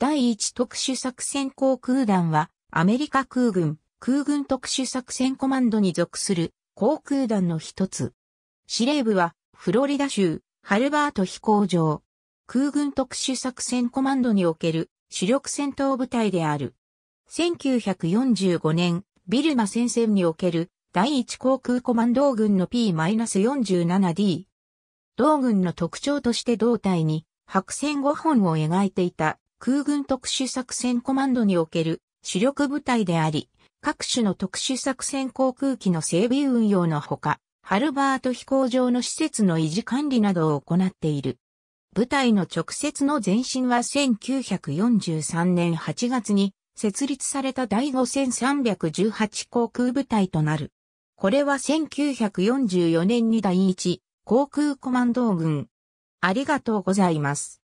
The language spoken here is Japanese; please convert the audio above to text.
第1特殊作戦航空団は、アメリカ空軍、空軍特殊作戦コマンドに属する航空団の一つ。司令部は、フロリダ州、ハルバート飛行場。空軍特殊作戦コマンドにおける主力戦闘部隊である。1945年、ビルマ戦線における第1航空コマンド軍の P-47D。同軍の特徴として胴体に白線5本を描いていた空軍特殊作戦コマンドにおける主力部隊であり、各種の特殊作戦航空機の整備運用のほか、ハルバート飛行場の施設の維持管理などを行っている。部隊の直接の前身は1943年8月に設立された第5318航空部隊となる。これは1944年に第1航空コマンド軍。ありがとうございます。